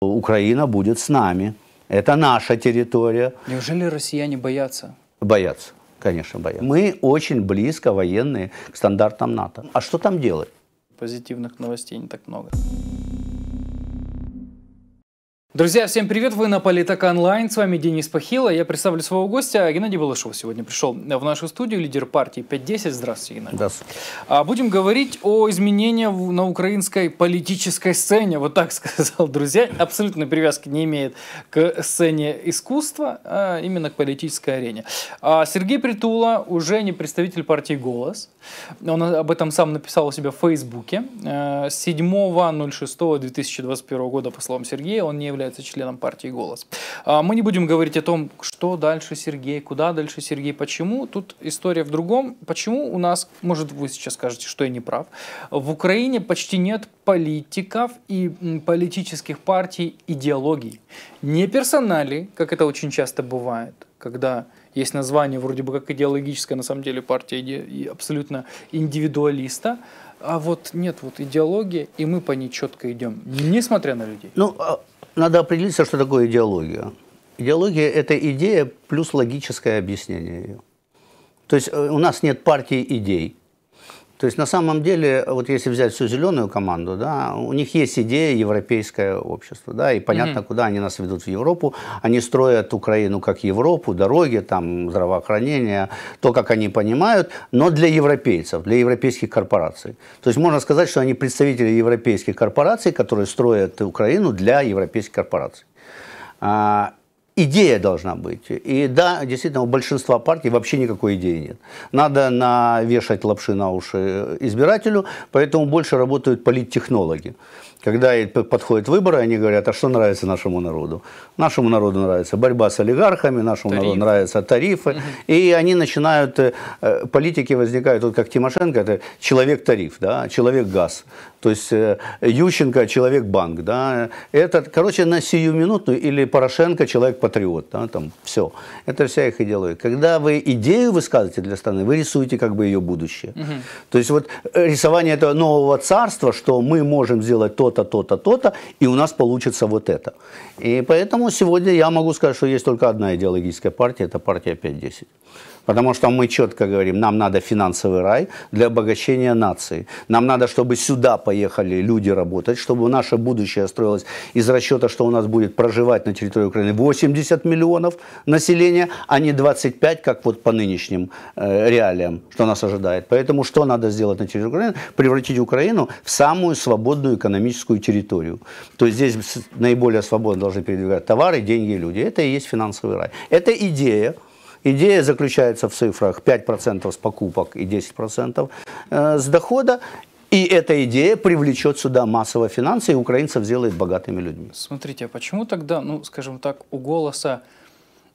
Украина будет с нами. Это наша территория. Неужели россияне боятся? Боятся, конечно, боятся. Мы очень близко военные к стандартам НАТО. А что там делать? Позитивных новостей не так много. Друзья, всем привет! Вы на Политак Онлайн. С вами Денис Пахила. Я представлю своего гостя. А Геннадий Балашов сегодня пришел в нашу студию, лидер партии 5.10. Здравствуйте, Геннадий. Здравствуйте. А, будем говорить о изменениях на украинской политической сцене. Вот так сказал, друзья. Абсолютно привязки не имеет к сцене искусства, а именно к политической арене. А, Сергей Притула уже не представитель партии «Голос». Он об этом сам написал у себя в Фейсбуке. 7.06.2021 года, по словам Сергея, он не является является членом партии «Голос». А, мы не будем говорить о том, что дальше Сергей, куда дальше Сергей, почему. Тут история в другом. Почему у нас, может, вы сейчас скажете, что я не прав, в Украине почти нет политиков и политических партий идеологий. Не персонали, как это очень часто бывает, когда есть название вроде бы как идеологическое, на самом деле партия иде... абсолютно индивидуалиста, а вот нет, вот идеология, и мы по ней четко идем, несмотря на людей. Ну, а, надо определиться, что такое идеология. Идеология – это идея плюс логическое объяснение ее. То есть э, у нас нет партии идей – то есть на самом деле, вот если взять всю зеленую команду, да, у них есть идея европейское общество, да, и понятно, угу. куда они нас ведут в Европу. Они строят Украину как Европу, дороги, там, здравоохранение, то, как они понимают, но для европейцев, для европейских корпораций. То есть можно сказать, что они представители европейских корпораций, которые строят Украину для европейских корпораций. А, идея должна быть. И да, действительно, у большинства партий вообще никакой идеи нет. Надо навешать лапши на уши избирателю, поэтому больше работают политтехнологи. Когда подходят выборы, они говорят, а что нравится нашему народу? Нашему народу нравится борьба с олигархами, нашему Тариф. народу нравятся тарифы. Угу. И они начинают, э, э, политики возникают, вот как Тимошенко, это человек-тариф, да, человек-газ. То есть э, Ющенко – человек-банк. Да? Это, короче, на сию минуту или Порошенко – человек-патриот. Да? Там все. Это вся их идеология. Когда вы идею высказываете для страны, вы рисуете как бы ее будущее. Угу. То есть вот рисование этого нового царства, что мы можем сделать то то-то, то-то, то-то, и у нас получится вот это. И поэтому сегодня я могу сказать, что есть только одна идеологическая партия, это партия 5-10. Потому что мы четко говорим, нам надо финансовый рай для обогащения нации. Нам надо, чтобы сюда поехали люди работать, чтобы наше будущее строилось из расчета, что у нас будет проживать на территории Украины 80 миллионов населения, а не 25, как вот по нынешним э, реалиям, что нас ожидает. Поэтому что надо сделать на территории Украины? Превратить Украину в самую свободную экономическую экономическую территорию. То есть здесь наиболее свободно должны передвигать товары, деньги и люди. Это и есть финансовый рай. Это идея, Идея заключается в цифрах 5% с покупок и 10% э, с дохода. И эта идея привлечет сюда массово финансы и украинцев сделает богатыми людьми. Смотрите, а почему тогда, ну, скажем так, у голоса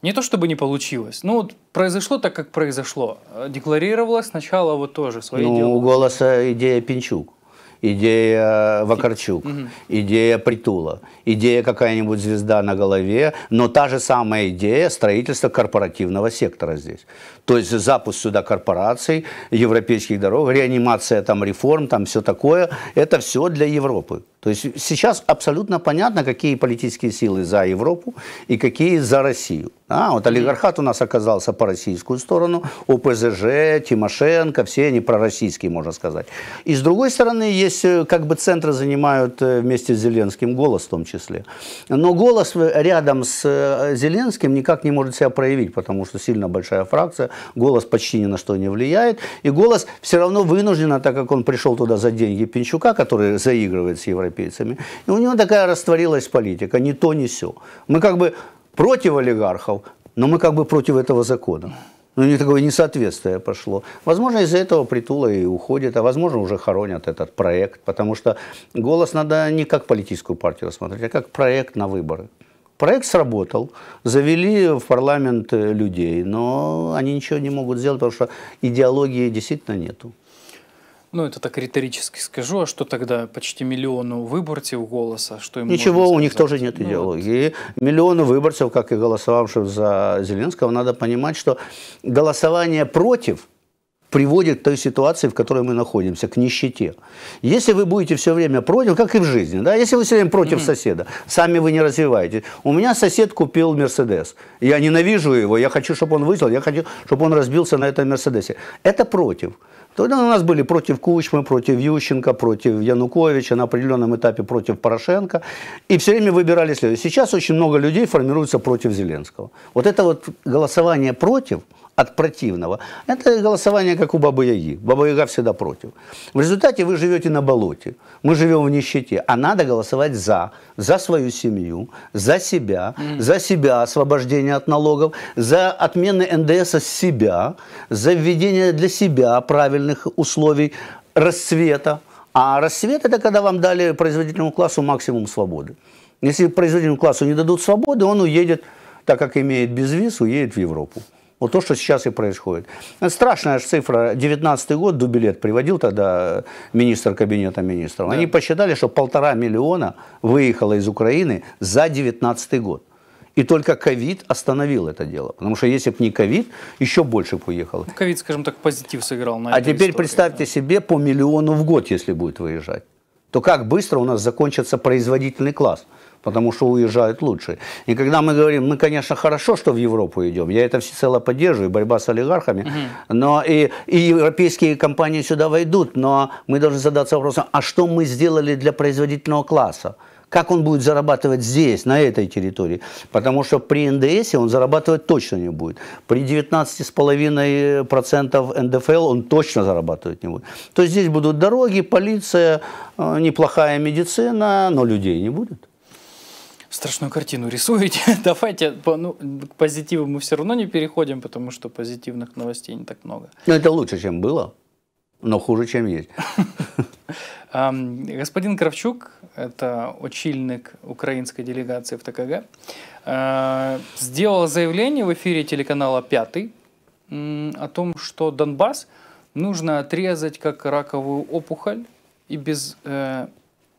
не то чтобы не получилось, ну вот произошло так, как произошло. Э, декларировалось сначала вот тоже свои ну, дела. у голоса идея Пинчук идея э, Вакарчук, идея Притула, идея какая-нибудь звезда на голове, но та же самая идея строительства корпоративного сектора здесь. То есть запуск сюда корпораций, европейских дорог, реанимация там реформ, там все такое, это все для Европы. То есть сейчас абсолютно понятно, какие политические силы за Европу и какие за Россию. А, вот олигархат у нас оказался по российскую сторону, ОПЗЖ, Тимошенко, все они пророссийские, можно сказать. И с другой стороны, есть э, как бы центры занимают э, вместе с Зеленским, голос в том числе. Но голос рядом с э, Зеленским никак не может себя проявить, потому что сильно большая фракция, голос почти ни на что не влияет. И голос все равно вынужден, так как он пришел туда за деньги Пинчука, который заигрывает с Европой, европейцами. И у него такая растворилась политика, ни то, ни все. Мы как бы против олигархов, но мы как бы против этого закона. Ну, не такое несоответствие пошло. Возможно, из-за этого Притула и уходит, а возможно, уже хоронят этот проект, потому что голос надо не как политическую партию рассматривать, а как проект на выборы. Проект сработал, завели в парламент э, людей, но они ничего не могут сделать, потому что идеологии действительно нету. Ну, это так риторически скажу, а что тогда почти миллиону выборцев голоса? Что им Ничего, у них тоже нет идеологии. Ну, вот. Миллиону выборцев, как и голосовавших за Зеленского, надо понимать, что голосование против приводит к той ситуации, в которой мы находимся, к нищете. Если вы будете все время против, как и в жизни, да, если вы все время против mm-hmm. соседа, сами вы не развиваетесь. У меня сосед купил Мерседес. Я ненавижу его, я хочу, чтобы он выжил, я хочу, чтобы он разбился на этом Мерседесе. Это против. Тогда у нас были против Кучмы, против Ющенко, против Януковича, на определенном этапе против Порошенко. И все время выбирали следующее. Сейчас очень много людей формируется против Зеленского. Вот это вот голосование против – от противного. Это голосование, как у Бабы-Яги. Баба-Яга всегда против. В результате вы живете на болоте, мы живем в нищете, а надо голосовать за, за свою семью, за себя, mm. за себя освобождение от налогов, за отмены НДС с себя, за введение для себя правильных условий расцвета. А расцвет – это когда вам дали производительному классу максимум свободы. Если производительному классу не дадут свободы, он уедет, так как имеет безвиз, уедет в Европу. Вот то, что сейчас и происходит. Страшная же цифра. 19 год Дубилет приводил тогда министр кабинета министров. Да. Они посчитали, что полтора миллиона выехало из Украины за 19 год. И только ковид остановил это дело. Потому что если бы не ковид, еще больше бы уехало. Ну, ковид, скажем так, позитив сыграл на А теперь истории, представьте себе по миллиону в год, если будет выезжать. То как быстро у нас закончится производительный класс потому что уезжают лучшие. И когда мы говорим, мы, конечно, хорошо, что в Европу идем, я это всецело поддерживаю, борьба с олигархами, угу. но и, и европейские компании сюда войдут, но мы должны задаться вопросом, а что мы сделали для производительного класса? как он будет зарабатывать здесь, на этой территории. Потому что при НДС он зарабатывать точно не будет. При 19,5% НДФЛ он точно зарабатывать не будет. То есть здесь будут дороги, полиция, э, неплохая медицина, но людей не будет страшную картину рисуете. Давайте ну, к позитиву мы все равно не переходим, потому что позитивных новостей не так много. Но ну, это лучше, чем было, но хуже, чем есть. Господин Кравчук, это очільник украинской делегации в ТКГ, а, сделал заявление в эфире телеканала «Пятый» о том, что Донбасс нужно отрезать как раковую опухоль и без э,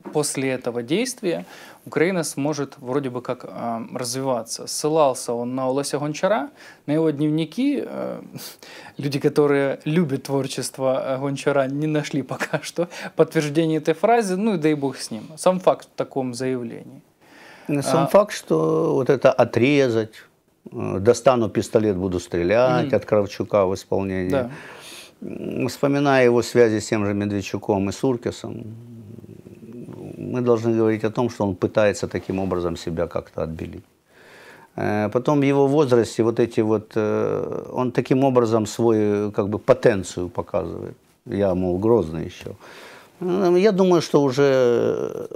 после этого действия Украина сможет вроде бы как э, развиваться. Ссылался он на Олеся Гончара, на его дневники. Э, люди, которые любят творчество э, Гончара, не нашли пока что подтверждения этой фразы, ну и дай бог с ним. Сам факт в таком заявлении. Ну, а сам а... факт, что вот это отрезать, э, достану пистолет, буду стрелять mm от Кравчука в исполнении. Да. Вспоминая его связи с тем же Медведчуком и Суркисом, мы должны говорить о том, что он пытается таким образом себя как-то отбелить. Э, потом в его возрасте вот эти вот, э, он таким образом свою э, как бы потенцию показывает. Я, мол, грозный еще. Я думаю, что уже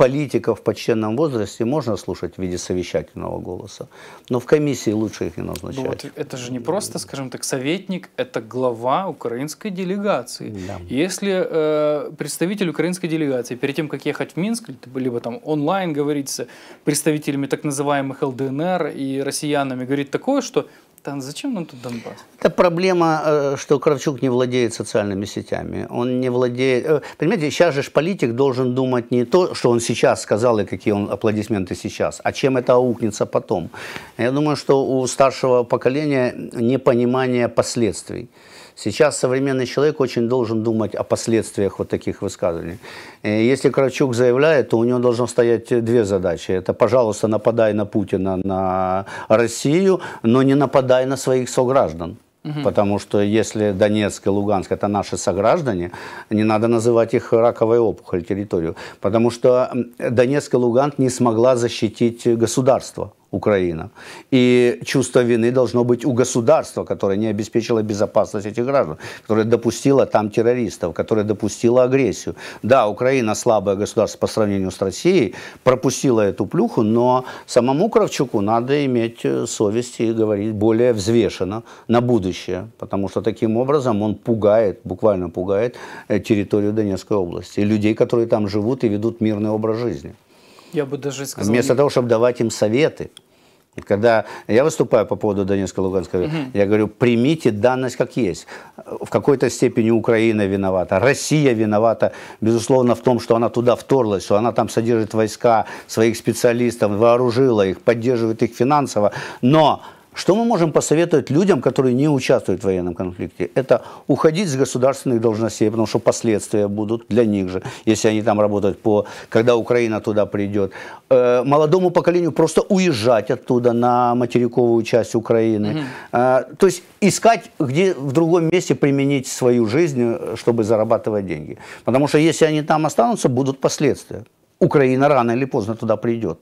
политиков в почтенном возрасте можно слушать в виде совещательного голоса, но в комиссии лучше их не назначать. Ну, вот это же не просто, скажем так, советник, это глава украинской делегации. Да. Если э, представитель украинской делегации перед тем, как ехать в Минск, либо там онлайн говорить с представителями так называемых ЛДНР и россиянами, говорит такое, что да, зачем нам тут Донбасс? Это проблема, э, что Кравчук не владеет социальными сетями. Он не владеет... Э, понимаете, сейчас же политик должен думать не то, что он сейчас сказал и какие он аплодисменты сейчас, а чем это аукнется потом. Я думаю, что у старшего поколения непонимание последствий. Сейчас современный человек очень должен думать о последствиях вот таких высказываний. Э, если Кравчук заявляет, то у него должно стоять две задачи. Это, пожалуйста, нападай на Путина, на Россию, но не нападай да и на своих сограждан. Угу. Потому что если Донецк и Луганск это наши сограждане, не надо называть их раковой опухоль территорию. Потому что Донецк и Луганск не смогла защитить государство. Украина. И чувство вины должно быть у государства, которое не обеспечило безопасность этих граждан, которое допустило там террористов, которое допустило агрессию. Да, Украина слабое государство по сравнению с Россией, пропустила эту плюху, но самому Кравчуку надо иметь э, совесть и говорить более взвешенно на будущее, потому что таким образом он пугает, буквально пугает э, территорию Донецкой области и людей, которые там живут и ведут мирный образ жизни. Я бы даже сказал... Вместо не... того, чтобы давать им советы. Когда я выступаю по поводу Донецка, Луганской, угу. я говорю, примите данность как есть. В какой-то степени Украина виновата, Россия виновата, безусловно, в том, что она туда вторглась, что она там содержит войска, своих специалистов, вооружила их, поддерживает их финансово. Но что мы можем посоветовать людям, которые не участвуют в военном конфликте? Это уходить с государственных должностей, потому что последствия будут для них же, если они там работают, по, когда Украина туда придет. Э, молодому поколению просто уезжать оттуда на материковую часть Украины. Угу. Э, то есть искать, где в другом месте применить свою жизнь, э, чтобы зарабатывать деньги. Потому что если они там останутся, будут последствия. Украина рано или поздно туда придет.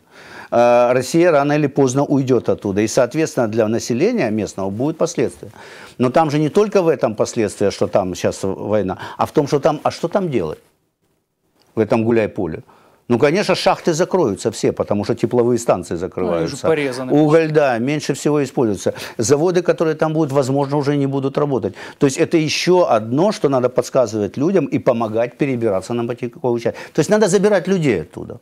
Э, Россия рано или поздно уйдет оттуда. И, соответственно, для населения местного будут последствия. Но там же не только в этом последствия, что там сейчас война, а в том, что там... А что там делать в этом гуляй-поле? Ну, конечно, шахты закроются все, потому что тепловые станции ну, закрываются. Ну, порезаны, Уголь, да, меньше всего используется. Заводы, которые там будут, возможно, уже не будут работать. То есть это еще одно, что надо подсказывать людям и помогать перебираться на Батиковую часть. То есть надо забирать людей оттуда.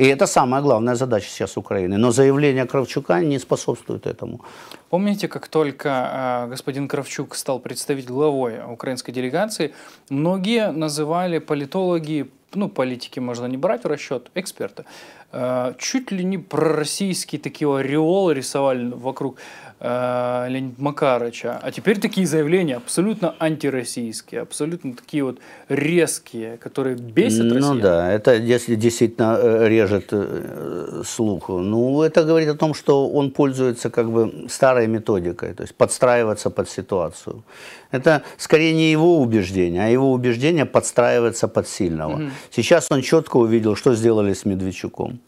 И это самая главная задача сейчас Украины. Но заявление Кравчука не способствует этому. Помните, как только э, господин Кравчук стал представить главой украинской делегации, многие называли политологи, ну, политики можно не брать в расчет, эксперты, э, чуть ли не пророссийские такие ореолы рисовали вокруг э, Леонида Макарыча. А теперь такие заявления абсолютно антироссийские, абсолютно такие вот резкие, которые бесят ну, россиян. Ну да, это если действительно э, режет э, слуху. Ну, это говорит о том, что он пользуется как бы старой методикой, то есть подстраиваться под ситуацию. Это скорее не его убеждение, а его убеждение подстраиваться под сильного. Угу. Сейчас он четко увидел, что сделали с Медведчуком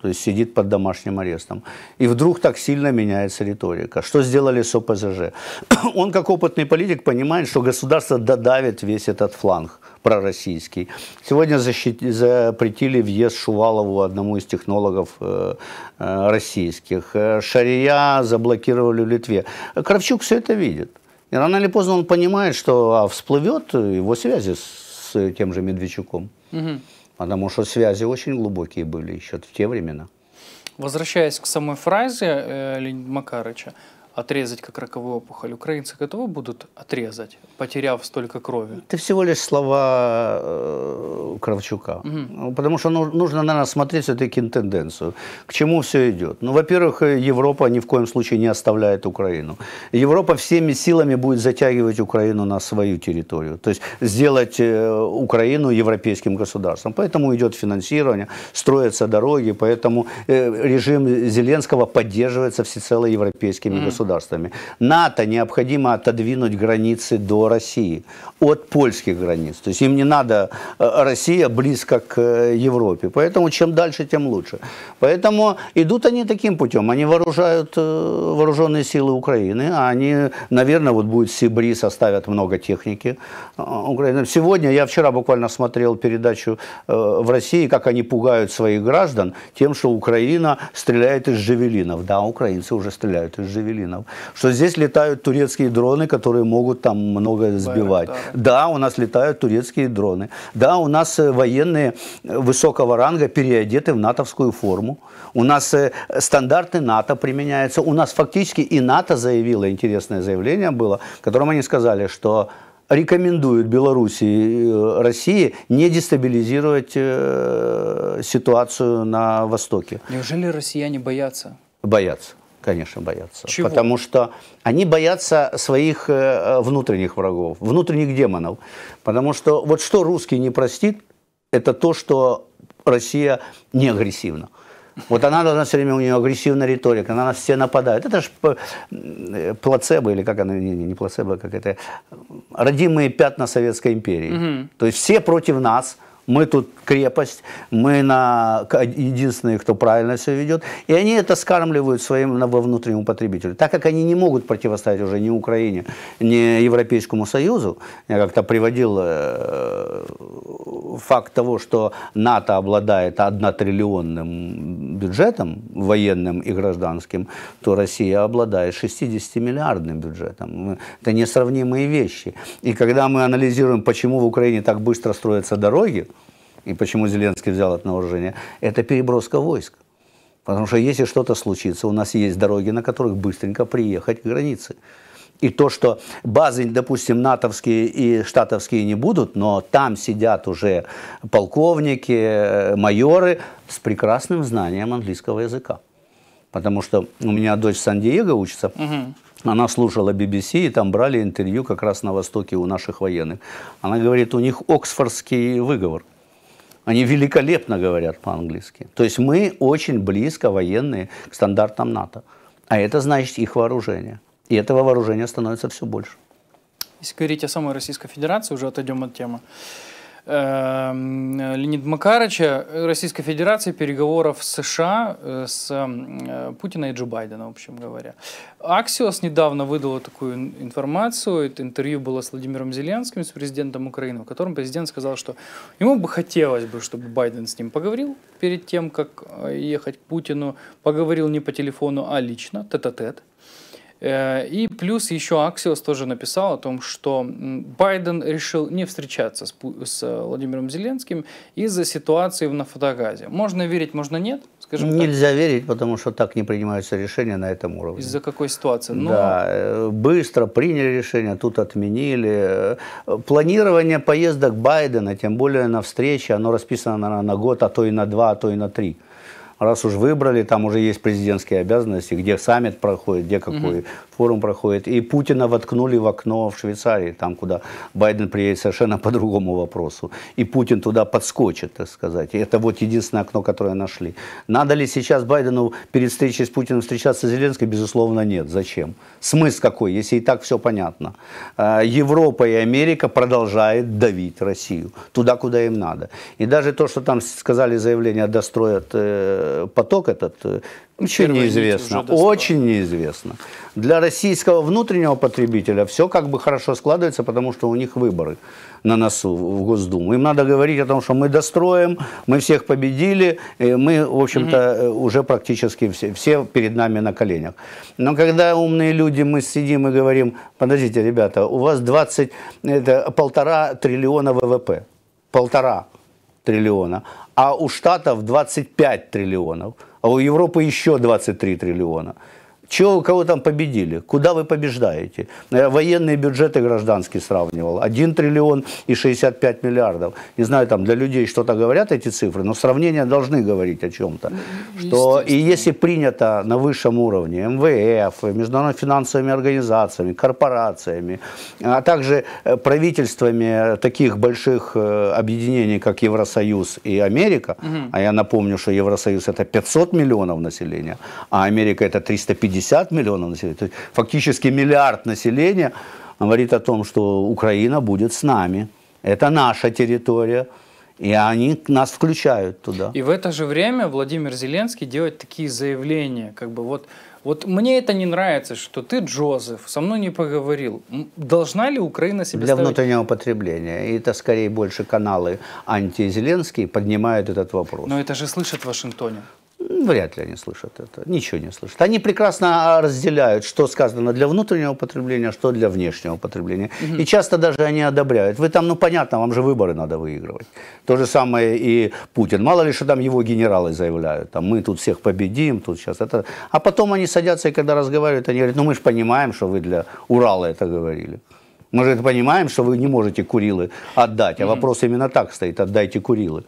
то есть сидит под домашним арестом. И вдруг так сильно меняется риторика. Что сделали с ОПЗЖ? Он, как опытный политик, понимает, что государство додавит весь этот фланг пророссийский. Сегодня защит... запретили въезд Шувалову, одному из технологов э, э, российских. Э, шария заблокировали в Литве. Кравчук все это видит. И рано или поздно он понимает, что а, всплывет его связи с, тем же Медведчуком. Угу потому что связи очень глубокие были еще в те времена. Возвращаясь к самой фразе э, Леонида Макарыча, отрезать как раковую опухоль. Украинцы готовы будут отрезать, потеряв столько крови? Это всего лишь слова э, Кравчука. Угу. Потому что ну, нужно, наверное, смотреть все-таки тенденцию. К чему все идет? Ну, во-первых, э, Европа ни в коем случае не оставляет Украину. Европа всеми силами будет затягивать Украину на свою территорию. То есть сделать э, Украину европейским государством. Поэтому идет финансирование, строятся дороги, поэтому э, режим Зеленского поддерживается всецело европейскими угу. государствами государствами. НАТО необходимо отодвинуть границы до России, от польских границ. То есть им не надо э, Россия близко к э, Европе. Поэтому чем дальше, тем лучше. Поэтому идут они таким путем. Они вооружают э, вооруженные силы Украины. А они, наверное, вот будет Сибри, составят много техники Украины. Сегодня, я вчера буквально смотрел передачу в России, как они пугают своих граждан тем, что Украина стреляет из жевелинов. Да, украинцы уже стреляют из жевелинов дронов, что здесь летают турецкие дроны, которые могут там многое сбивать. Да, у нас летают турецкие дроны. Да, у нас э, военные э, высокого ранга переодеты в натовскую форму. У нас э, стандарты НАТО применяются. У нас фактически и НАТО заявило, интересное заявление было, в котором они сказали, что рекомендуют Беларуси и России не дестабилизировать ситуацию на Востоке. Неужели россияне боятся? Боятся конечно, боятся. Чего? Потому что они боятся своих э, э, внутренних врагов, внутренних демонов. Потому что вот что русский не простит, это то, что Россия не агрессивна. Вот она должна все время, у нее агрессивная риторика, она на нас все нападает. Это же э, плацебо, или как она, не, не плацебо, а как это, родимые пятна Советской империи. Угу. То есть все против нас – мы тут крепость, мы на единственные, кто правильно все ведет. И они это скармливают своим во внутреннему потребителю. Так как они не могут противостоять уже ни Украине, ни Европейскому Союзу, я как-то приводил э, факт того, что НАТО обладает однотриллионным бюджетом военным и гражданским, то Россия обладает 60-миллиардным бюджетом. Это несравнимые вещи. И когда мы анализируем, почему в Украине так быстро строятся дороги, и почему Зеленский взял это на вооружение, это переброска войск. Потому что если что-то случится, у нас есть дороги, на которых быстренько приехать к границе. И то, что базы, допустим, натовские и штатовские не будут, но там сидят уже полковники, э, майоры с прекрасным знанием английского языка. Потому что у меня дочь Сан-Диего учится, угу. она слушала BBC, и там брали интервью как раз на Востоке у наших военных. Она говорит, у них оксфордский выговор. Они великолепно говорят по-английски. То есть мы очень близко военные к стандартам НАТО. А это значит их вооружение. И этого вооружения становится все больше. Если говорить о самой Российской Федерации, уже отойдем от темы. Эм, Леонида Макарыча, Российской Федерации, переговоров США э, с э, Путина и Джо Байдена, в общем говоря. Аксиос недавно выдала такую информацию, это интервью было с Владимиром Зеленским, с президентом Украины, в котором президент сказал, что ему бы хотелось бы, чтобы Байден с ним поговорил перед тем, как э, ехать к Путину, поговорил не по телефону, а лично, тет-а-тет. -тет. -а тет а тет Э, и плюс еще Аксиос тоже написал о том, что Байден решил не встречаться с, с э, Владимиром Зеленским из-за ситуации в Нафтогазе. Можно верить, можно нет, скажем Нельзя так. верить, потому что так не принимаются решения на этом уровне. Из-за какой ситуации? Но... Ну, да, э, быстро приняли решение, тут отменили. Планирование поездок Байдена, тем более на встречи, оно расписано наверное, на год, а то и на два, а то и на три раз уж выбрали, там уже есть президентские обязанности, где саммит проходит, где какой угу. форум проходит. И Путина воткнули в окно в Швейцарии, там, куда Байден приедет совершенно по другому вопросу. И Путин туда подскочит, так сказать. И это вот единственное окно, которое нашли. Надо ли сейчас Байдену перед встречей с Путиным встречаться с Зеленским? Безусловно, нет. Зачем? Смысл какой, если и так все понятно? А, Европа и Америка продолжает давить Россию туда, куда им надо. И даже то, что там сказали заявление, достроят э, поток этот э, еще неизвестно, очень неизвестно. Для российского внутреннего потребителя все как бы хорошо складывается, потому что у них выборы на носу в Госдуму. Им надо говорить о том, что мы достроим, мы всех победили, мы, в общем-то, угу. уже практически все, все перед нами на коленях. Но когда умные люди, мы сидим и говорим, подождите, ребята, у вас 20, это полтора триллиона ВВП, полтора триллиона, а у Штатов 25 триллионов, а у Европы еще 23 триллиона – чего, кого там победили? Куда вы побеждаете? Э, военные бюджеты гражданские сравнивал. 1 триллион и 65 миллиардов. Не знаю, там для людей что-то говорят эти цифры, но сравнения должны говорить о чем-то. Ну, что, и если принято на высшем уровне МВФ, международными финансовыми организациями, корпорациями, а также э, правительствами таких больших э, объединений, как Евросоюз и Америка, угу. а я напомню, что Евросоюз это 500 миллионов населения, а Америка это 350 50 миллионов населения, то есть фактически миллиард населения, говорит о том, что Украина будет с нами. Это наша территория. И они нас включают туда. И в это же время Владимир Зеленский делает такие заявления, как бы вот, вот мне это не нравится, что ты, Джозеф, со мной не поговорил. Должна ли Украина себя? Для ставить... внутреннего потребления. И это скорее больше каналы антизеленские поднимают этот вопрос. Но это же слышат в Вашингтоне. Вряд ли они слышат это, ничего не слышат. Они прекрасно разделяют, что сказано для внутреннего потребления, что для внешнего потребления. Угу. И часто даже они одобряют. Вы там, ну понятно, вам же выборы надо выигрывать. То же самое и Путин. Мало ли, что там его генералы заявляют. Там, мы тут всех победим, тут сейчас это. А потом они садятся, и когда разговаривают, они говорят, ну мы же понимаем, что вы для Урала это говорили. Мы же это понимаем, что вы не можете Курилы отдать. А угу. вопрос именно так стоит, отдайте Курилы.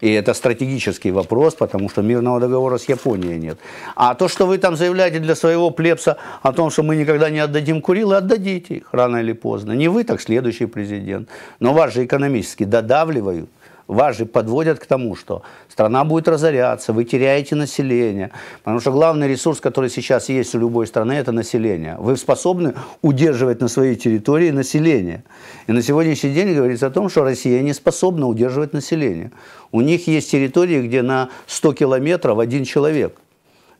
И это стратегический вопрос, потому что мирного договора с Японией нет. А то, что вы там заявляете для своего плебса о том, что мы никогда не отдадим Курилы, отдадите их рано или поздно. Не вы, так следующий президент. Но вас же экономически додавливают вас же подводят к тому, что страна будет разоряться, вы теряете население. Потому что главный ресурс, который сейчас есть у любой страны, это население. Вы способны удерживать на своей территории население. И на сегодняшний день говорится о том, что Россия не способна удерживать население. У них есть территории, где на 100 километров один человек.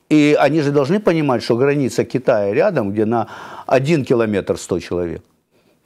И они же должны понимать, что граница Китая рядом, где на один километр 100 человек.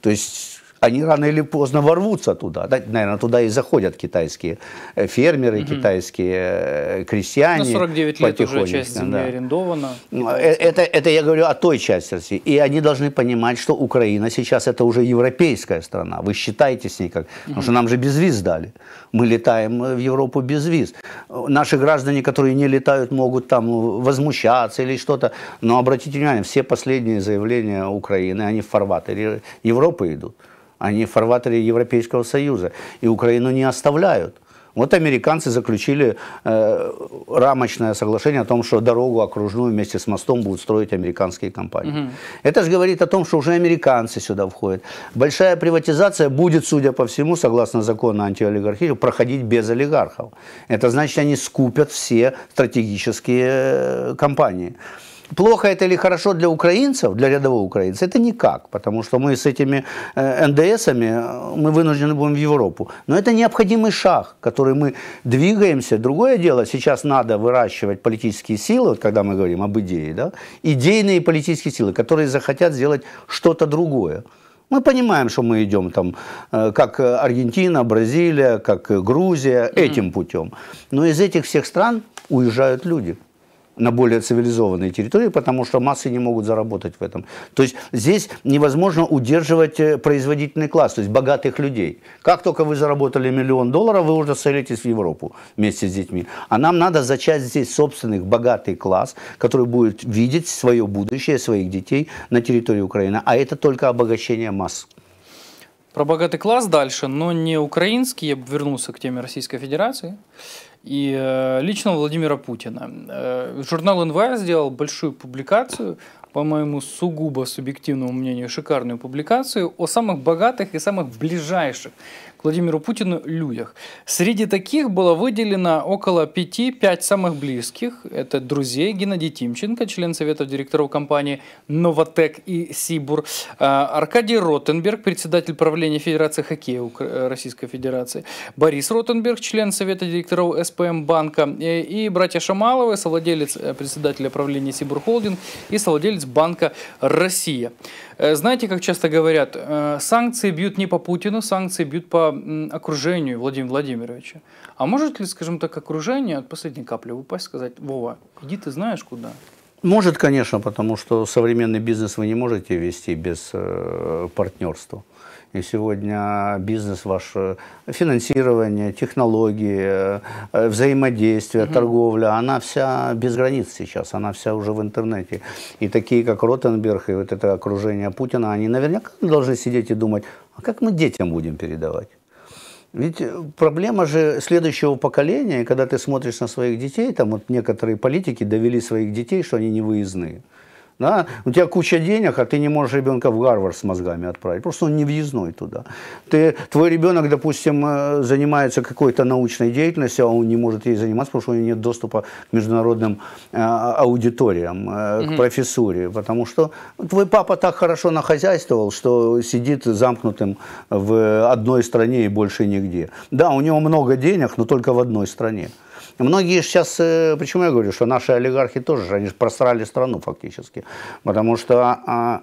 То есть они рано или поздно ворвутся туда. Да, наверное, туда и заходят китайские э, фермеры, угу. китайские э, крестьяне. На 49 лет уже часть земли да. арендована. Ну, э, это, это я говорю о той части России. И они должны понимать, что Украина сейчас это уже европейская страна. Вы считаете с ней как... Угу. Потому что нам же без виз дали. Мы летаем в Европу без виз. Наши граждане, которые не летают, могут там возмущаться или что-то. Но обратите внимание, все последние заявления Украины, они в фарватере Европы идут. Они в фарватере Европейского Союза. И Украину не оставляют. Вот американцы заключили э, рамочное соглашение о том, что дорогу окружную вместе с мостом будут строить американские компании. Угу. Это же говорит о том, что уже американцы сюда входят. Большая приватизация будет, судя по всему, согласно закону антиолигархии, проходить без олигархов. Это значит, они скупят все стратегические э, компании. Плохо это или хорошо для украинцев, для рядового украинца, это никак, потому что мы с этими э, НДСами, э, мы вынуждены будем в Европу. Но это необходимый шаг, который мы двигаемся. Другое дело, сейчас надо выращивать политические силы, вот когда мы говорим об идее, да, идейные политические силы, которые захотят сделать что-то другое. Мы понимаем, что мы идем там, э, как Аргентина, Бразилия, как Грузия, этим путем. Но из этих всех стран уезжают люди на более цивилизованные территории, потому что массы не могут заработать в этом. То есть здесь невозможно удерживать э, производительный класс, то есть богатых людей. Как только вы заработали миллион долларов, вы уже селитесь в Европу вместе с детьми. А нам надо зачать здесь собственных богатый класс, который будет видеть свое будущее, своих детей на территории Украины. А это только обогащение масс про богатый класс дальше, но не украинский, я вернулся к теме Российской Федерации, и э, лично Владимира Путина. Э, журнал НВА сделал большую публикацию, по моему сугубо субъективному мнению, шикарную публикацию о самых богатых и самых ближайших Владимиру Путину людях. Среди таких было выделено около 5-5 самых близких. Это друзей Геннадий Тимченко, член Совета директоров компании «Новотек» и «Сибур», а, Аркадий Ротенберг, председатель правления Федерации хоккея Российской Федерации, Борис Ротенберг, член Совета директоров СПМ банка, э, и братья Шамаловы, совладелец э, председателя правления «Сибур Холдинг» и совладелец банка «Россия». Э, знаете, как часто говорят, санкции бьют не по Путину, санкции бьют по окружению Владимира Владимировича. А может ли, скажем так, окружение от последней капли упасть, сказать, Вова, иди ты знаешь куда? Может, конечно, потому что современный бизнес вы не можете вести без э, партнерства. И сегодня бизнес ваш, э, финансирование, технологии, э, э, взаимодействие, угу. торговля, она вся без границ сейчас, она вся уже в интернете. И такие, как Ротенберг и вот это окружение Путина, они наверняка должны сидеть и думать, а как мы детям будем передавать? Ведь э, проблема же следующего поколения, когда ты смотришь на своих детей, там вот некоторые политики довели своих детей, что они не выездные. Да? У тебя куча денег, а ты не можешь ребенка в Гарвард с мозгами отправить. Просто он не въездной туда. Ты, твой ребенок, допустим, э, занимается какой-то научной деятельностью, а он не может ей заниматься, потому что у него нет доступа к международным э, аудиториям, э, угу. к профессуре. Потому что твой папа так хорошо нахозяйствовал, что сидит замкнутым в одной стране и больше нигде. Да, у него много денег, но только в одной стране. Многие сейчас, э, почему я говорю, что наши олигархи тоже, они же просрали страну фактически, потому что а,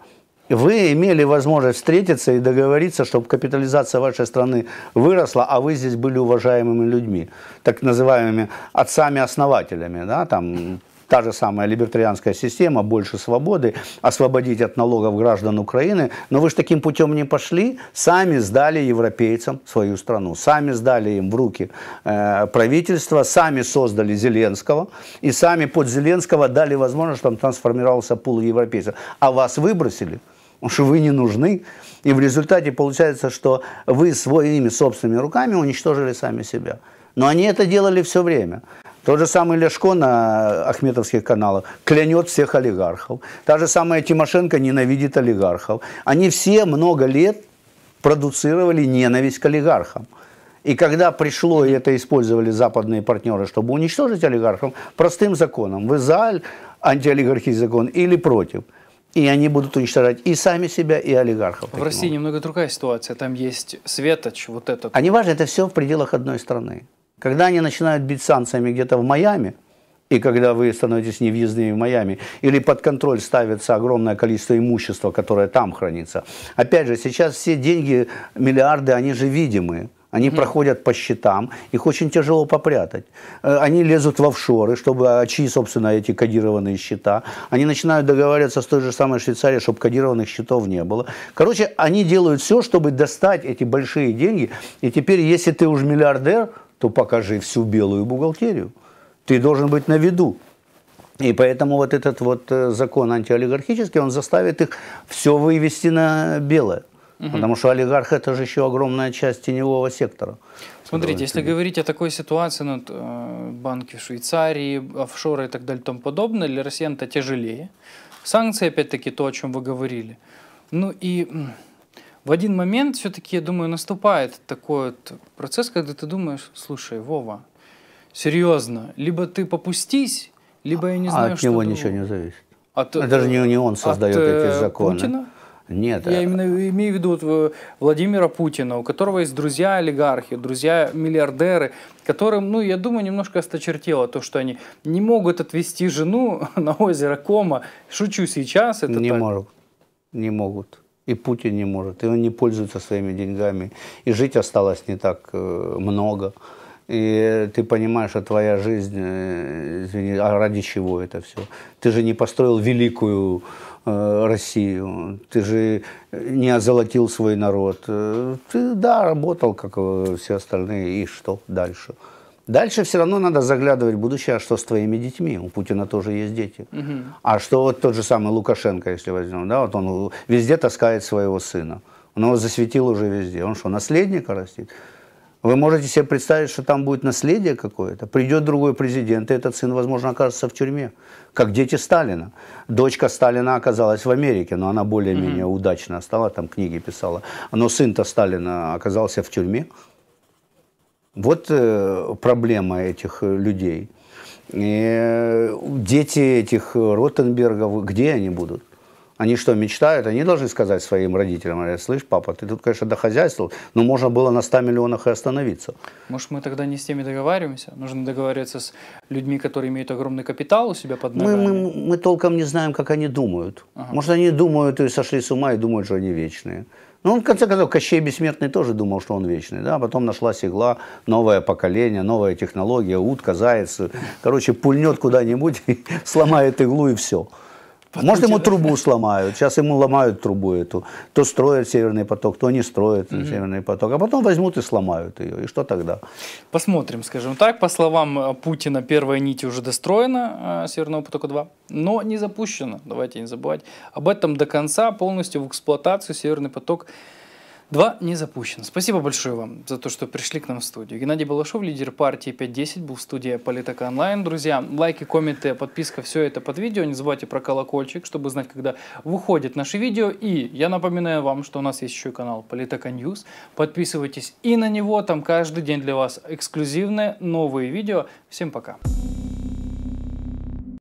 вы имели возможность встретиться и договориться, чтобы капитализация вашей страны выросла, а вы здесь были уважаемыми людьми, так называемыми отцами-основателями, да, там, Та же самая либертарианская система, больше свободы, освободить от налогов граждан Украины. Но вы же таким путем не пошли, сами сдали европейцам свою страну, сами сдали им в руки э, правительство, сами создали Зеленского, и сами под Зеленского дали возможность, чтобы там сформировался пул европейцев. А вас выбросили, что вы не нужны. И в результате получается, что вы своими собственными руками уничтожили сами себя. Но они это делали все время. Тот же самый Лешко на Ахметовских каналах клянет всех олигархов. Та же самая Тимошенко ненавидит олигархов. Они все много лет продуцировали ненависть к олигархам. И когда пришло, и это использовали западные партнеры, чтобы уничтожить олигархов, простым законом, вы за антиолигархий закон или против – и они будут уничтожать и сами себя, и олигархов. В России образом. немного другая ситуация. Там есть светоч, вот этот. А не важно, это все в пределах одной страны. Когда они начинают бить санкциями где-то в Майами, и когда вы становитесь невъездными в Майами, или под контроль ставится огромное количество имущества, которое там хранится. Опять же, сейчас все деньги, миллиарды, они же видимые. Они mm-hmm. проходят по счетам, их очень тяжело попрятать. Э, они лезут в офшоры, чтобы очи, а, собственно, эти кодированные счета. Они начинают договариваться с той же самой Швейцарией, чтобы кодированных счетов не было. Короче, они делают все, чтобы достать эти большие деньги. И теперь, если ты уже миллиардер, то покажи всю белую бухгалтерию. Ты должен быть на виду. И поэтому вот этот вот э, закон антиолигархический, он заставит их все вывести на белое. Угу. Потому что олигарх – это же еще огромная часть теневого сектора. Смотрите, если говорить о такой ситуации, ну, э, банки в Швейцарии, офшоры и так далее и тому подобное, для россиян это тяжелее. Санкции, опять-таки, то, о чем вы говорили. Ну и в один момент все-таки, я думаю, наступает такой вот процесс, когда ты думаешь, слушай, Вова, серьезно, либо ты попустись, либо я не а знаю, а от него другого. ничего не зависит. От, Это ну, же не, не он создает от, э, эти законы. Путина? Нет. Я а... именно имею в виду вот э, Владимира Путина, у которого есть друзья олигархи, друзья миллиардеры, которым, ну, я думаю, немножко осточертело то, что они не могут отвезти жену на озеро Кома. Шучу сейчас. Это не так. могут. Не могут и Путин не может, и он не пользуется своими деньгами, и жить осталось не так э, много. И ты понимаешь, что а твоя жизнь, э, извини, а ради чего это все? Ты же не построил великую э, Россию, ты же не озолотил свой народ. Ты, да, работал, как все остальные, и что дальше? Дальше все равно надо заглядывать в будущее, а что с твоими детьми? У Путина тоже есть дети. Угу. А что вот тот же самый Лукашенко, если возьмем, да, вот он везде таскает своего сына. Он его засветил уже везде. Он что, наследника растит? Вы можете себе представить, что там будет наследие какое-то? Придет другой президент, и этот сын, возможно, окажется в тюрьме, как дети Сталина. Дочка Сталина оказалась в Америке, но она более-менее mm-hmm. удачно стала, там книги писала. Но сын-то Сталина оказался в тюрьме. Вот э, проблема этих э, людей. И э, дети этих Ротенбергов, где они будут? Они что, мечтают? Они должны сказать своим родителям, говорят, слышь, папа, ты тут, конечно, дохозяйствовал, но можно было на 100 миллионах и остановиться. Может, мы тогда не с теми договариваемся? Нужно договариваться с людьми, которые имеют огромный капитал у себя под ногами? Мы, мы, мы толком не знаем, как они думают. Ага. Может, они думают и сошли с ума и думают, что они вечные. Ну, он, в конце концов, Кощей Бессмертный тоже думал, что он вечный. Да? Потом нашлась игла, новое поколение, новая технология, утка, заяц. Короче, пульнет куда-нибудь, сломает иглу и все. Потом Может, ему трубу сломают. Сейчас ему ломают трубу эту. То строят Северный поток, то не строят mm-hmm. Северный поток. А потом возьмут и сломают ее. И что тогда? Посмотрим, скажем так. По словам э, Путина, первая нить уже достроена э, Северного потока-2, но не запущена. Давайте не забывать. Об этом до конца полностью в эксплуатацию Северный поток-2 Два не запущено. Спасибо большое вам за то, что пришли к нам в студию. Геннадий Балашов, лидер партии 5.10, был в студии Политека Онлайн. Друзья, лайки, комменты, подписка, все это под видео. Не забывайте про колокольчик, чтобы знать, когда выходит наше видео. И я напоминаю вам, что у нас есть еще канал Политека Ньюс. Подписывайтесь и на него, там каждый день для вас эксклюзивные новые видео. Всем пока! Пока.